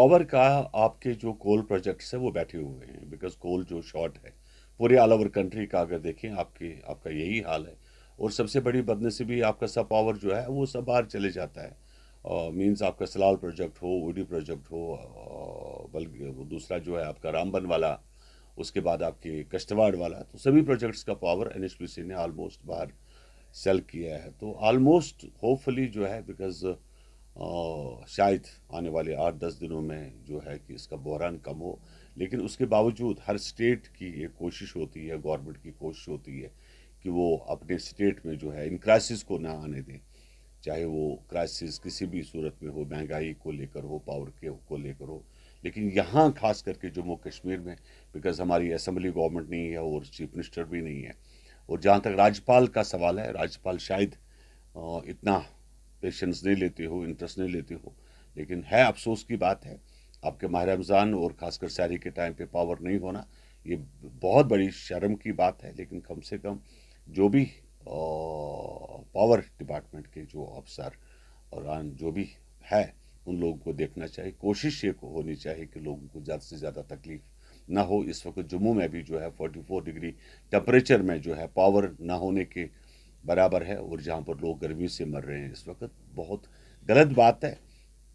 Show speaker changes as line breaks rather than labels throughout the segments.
power का आपके जो कोल प्रोजेक्ट्स है वो बैठे हुए हैं बिकॉज कोल जो शॉर्ट है पूरे ऑल ओवर कंट्री का अगर देखें आपके आपका यही हाल है और सबसे बड़ी बदनसीबी आपका सब पावर जो है वो सब बाहर चले जाता है मीन्स आपका सलाल प्रोजेक्ट हो ओडी प्रोजेक्ट हो बल्कि दूसरा जो है आपका रामबन वाला उसके बाद आपके कश्तवाड़ वाला तो सभी प्रोजेक्ट्स का पावर एन ने ऑलमोस्ट बाहर सेल किया है तो ऑलमोस्ट होपफुली जो है बिकॉज और शायद आने वाले आठ दस दिनों में जो है कि इसका बहरान कम हो लेकिन उसके बावजूद हर स्टेट की एक कोशिश होती है गवर्नमेंट की कोशिश होती है कि वो अपने स्टेट में जो है इन क्राइसिस को ना आने दें चाहे वो क्राइसिस किसी भी सूरत में हो महंगाई को लेकर हो पावर के को लेकर हो लेकिन यहाँ खास करके जम्मू कश्मीर में बिकॉज हमारी असम्बली गवर्नमेंट नहीं है और चीफ मिनिस्टर भी नहीं है और जहाँ तक राज्यपाल का सवाल है राज्यपाल शायद इतना पेशेंस नहीं लेते हो इंटरेस्ट नहीं लेते हो लेकिन है अफसोस की बात है आपके माह रमज़ान और ख़ासकर शायरी के टाइम पे पावर नहीं होना ये बहुत बड़ी शर्म की बात है लेकिन कम से कम जो भी पावर डिपार्टमेंट के जो अफसर और जो भी है उन लोगों को देखना चाहिए कोशिश ये को होनी चाहिए कि लोगों को ज़्यादा से ज़्यादा तकलीफ़ ना हो इस वक्त जम्मू में भी जो है 44 डिग्री टेम्परेचर में जो है पावर ना होने के बराबर है और जहाँ पर लोग गर्मी से मर रहे हैं इस वक्त बहुत गलत बात है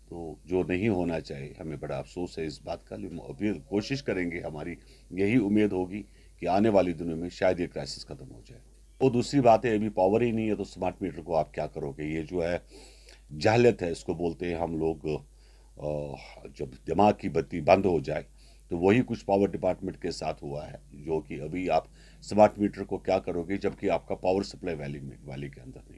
तो जो नहीं होना चाहिए हमें बड़ा अफसोस है इस बात का लेकिन कोशिश करेंगे हमारी यही उम्मीद होगी कि आने वाले दिनों में शायद ये क्राइसिस ख़त्म हो जाए और दूसरी बात है अभी पावर ही नहीं है तो स्मार्ट मीटर को आप क्या करोगे ये जो है जहलत है इसको बोलते हैं हम लोग जब दिमाग की बत्ती बंद हो जाए तो वही कुछ पावर डिपार्टमेंट के साथ हुआ है जो कि अभी आप स्मार्ट मीटर को क्या करोगे जबकि आपका पावर सप्लाई वैली में वैली के अंदर नहीं